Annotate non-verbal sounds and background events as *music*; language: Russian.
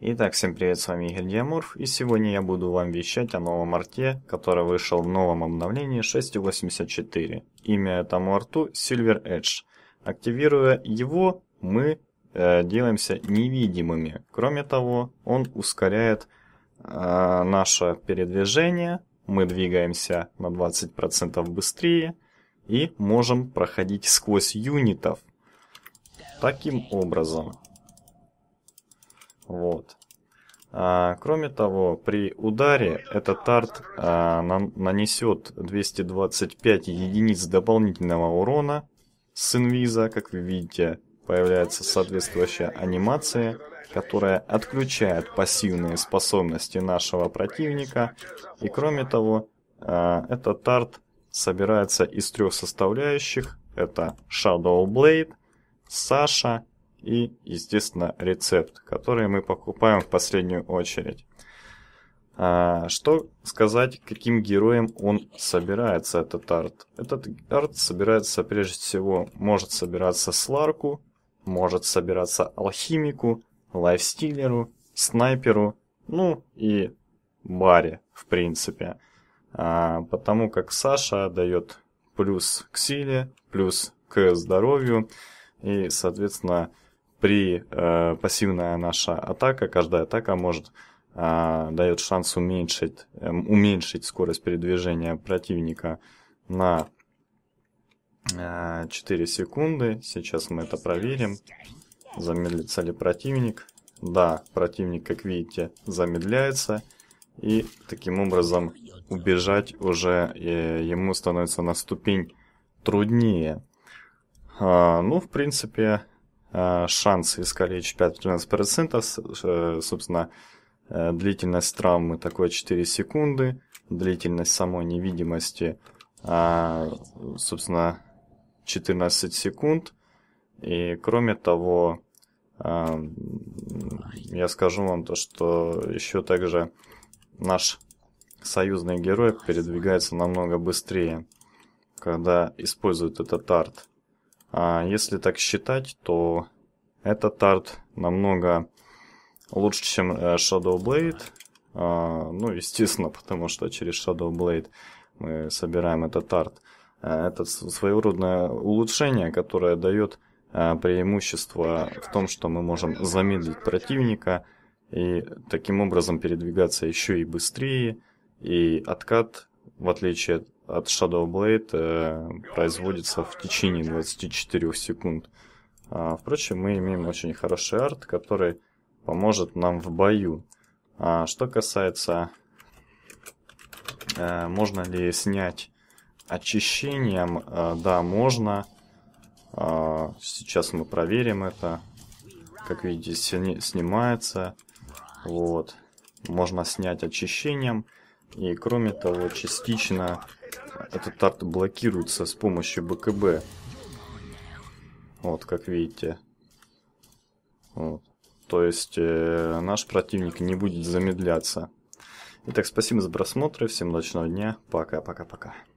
Итак, всем привет, с вами Игорь Диаморф, и сегодня я буду вам вещать о новом арте, который вышел в новом обновлении 6.84. Имя этому арту Silver Edge. Активируя его, мы э, делаемся невидимыми. Кроме того, он ускоряет э, наше передвижение, мы двигаемся на 20% быстрее и можем проходить сквозь юнитов. Таким образом, вот. А, кроме того, при ударе этот арт а, нам нанесет 225 единиц дополнительного урона с инвиза, как вы видите, появляется соответствующая анимация, которая отключает пассивные способности нашего противника. И кроме того, а, этот арт собирается из трех составляющих. Это Shadow Blade, Саша и, естественно, рецепт, который мы покупаем в последнюю очередь. А, что сказать, каким героем он собирается, этот арт? Этот арт собирается прежде всего, может собираться Сларку, может собираться Алхимику, Лайфстилеру, Снайперу, ну и Баре, в принципе. А, потому как Саша дает плюс к силе, плюс к здоровью, и, соответственно, при э, пассивная наша атака, каждая атака может э, дает шанс уменьшить, э, уменьшить скорость передвижения противника на э, 4 секунды. Сейчас мы это проверим. Замедлится ли противник? Да, противник, как видите, замедляется. И таким образом убежать уже э, ему становится на ступень труднее. А, ну, в принципе, Э, шанс искалечить 5-13%, э, собственно, э, длительность травмы такой 4 секунды, длительность самой невидимости, собственно, 14 секунд. И кроме того, я скажу вам то, что еще также наш союзный герой передвигается намного быстрее, когда использует этот арт. А если так считать, то этот арт намного лучше, чем э, Shadow Blade. А, ну, естественно, *laughs* потому что через Shadow Blade мы собираем этот арт. А, это своеуродное улучшение, которое дает а, преимущество в том, что мы можем замедлить противника и таким образом передвигаться еще и быстрее. И откат, в отличие от Shadow Blade э, производится в течение 24 секунд. А, впрочем, мы имеем очень хороший арт, который поможет нам в бою. А, что касается, э, можно ли снять очищением, э, да, можно. А, сейчас мы проверим это. Как видите, снимается. Вот. Можно снять очищением. И кроме того, частично этот арт блокируется с помощью БКБ. Вот, как видите. Вот. То есть э, наш противник не будет замедляться. Итак, спасибо за просмотр, всем удачного дня, пока-пока-пока.